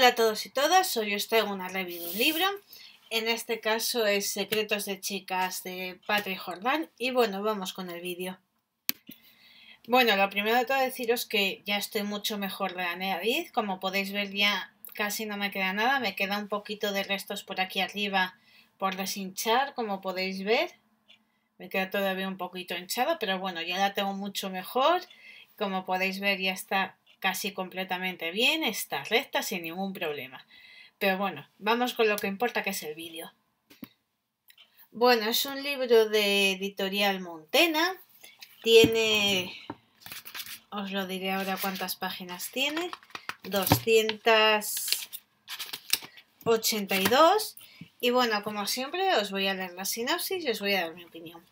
Hola a todos y todas, hoy os traigo una review de un libro. En este caso es Secretos de Chicas de Patrick Jordan. Y bueno, vamos con el vídeo. Bueno, lo primero de todo deciros que ya estoy mucho mejor de la nariz. Como podéis ver ya casi no me queda nada. Me queda un poquito de restos por aquí arriba por deshinchar, como podéis ver. Me queda todavía un poquito hinchado, pero bueno, ya la tengo mucho mejor. Como podéis ver ya está casi completamente bien, está recta sin ningún problema. Pero bueno, vamos con lo que importa que es el vídeo. Bueno, es un libro de editorial Montena. Tiene, os lo diré ahora cuántas páginas tiene, 282. Y bueno, como siempre, os voy a leer la sinopsis y os voy a dar mi opinión.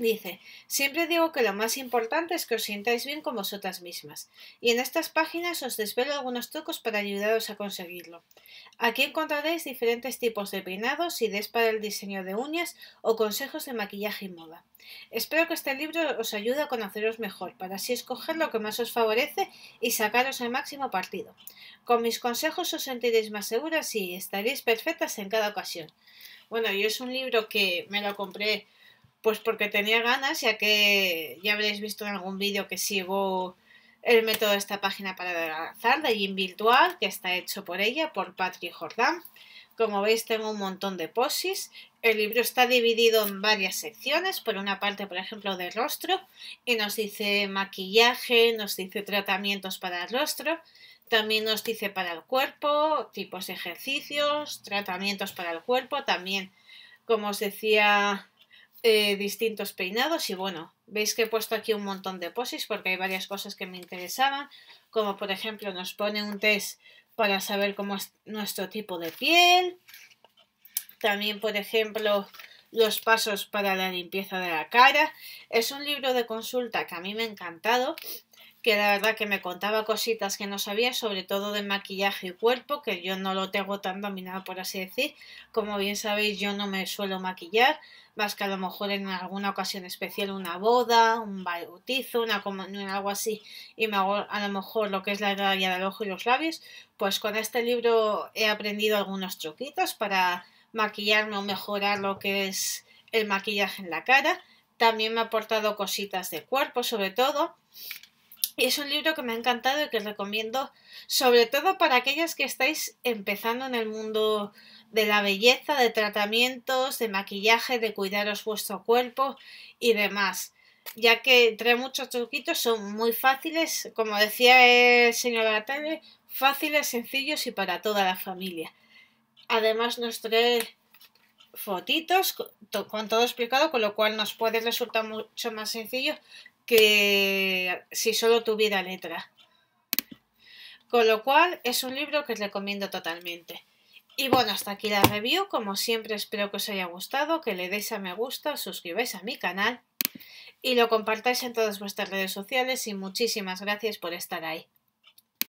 Dice, siempre digo que lo más importante es que os sintáis bien con vosotras mismas, y en estas páginas os desvelo algunos trucos para ayudaros a conseguirlo. Aquí encontraréis diferentes tipos de peinados, ideas para el diseño de uñas o consejos de maquillaje y moda. Espero que este libro os ayude a conoceros mejor, para así escoger lo que más os favorece y sacaros el máximo partido. Con mis consejos os sentiréis más seguras y estaréis perfectas en cada ocasión. Bueno, yo es un libro que me lo compré pues porque tenía ganas, ya que ya habréis visto en algún vídeo que sigo el método de esta página para lanzar de Jim Virtual, que está hecho por ella, por Patrick Jordan. Como veis tengo un montón de posis. El libro está dividido en varias secciones, por una parte, por ejemplo, de rostro, y nos dice maquillaje, nos dice tratamientos para el rostro, también nos dice para el cuerpo, tipos de ejercicios, tratamientos para el cuerpo, también, como os decía eh, distintos peinados y bueno, veis que he puesto aquí un montón de posis porque hay varias cosas que me interesaban, como por ejemplo nos pone un test para saber cómo es nuestro tipo de piel, también por ejemplo los pasos para la limpieza de la cara, es un libro de consulta que a mí me ha encantado que la verdad que me contaba cositas que no sabía, sobre todo de maquillaje y cuerpo, que yo no lo tengo tan dominado, por así decir. Como bien sabéis, yo no me suelo maquillar, más que a lo mejor en alguna ocasión especial, una boda, un bautizo, una algo así, y me hago a lo mejor lo que es la gravedad del ojo y los labios. Pues con este libro he aprendido algunos truquitos para maquillarme o mejorar lo que es el maquillaje en la cara. También me ha aportado cositas de cuerpo, sobre todo es un libro que me ha encantado y que recomiendo, sobre todo para aquellas que estáis empezando en el mundo de la belleza, de tratamientos, de maquillaje, de cuidaros vuestro cuerpo y demás, ya que trae muchos truquitos, son muy fáciles, como decía el señor Atale, fáciles, sencillos y para toda la familia. Además nos trae fotitos con todo explicado, con lo cual nos puede resultar mucho más sencillo que si solo tuviera letra. Con lo cual es un libro que os recomiendo totalmente. Y bueno, hasta aquí la review. Como siempre espero que os haya gustado, que le deis a me gusta, suscribáis a mi canal y lo compartáis en todas vuestras redes sociales y muchísimas gracias por estar ahí.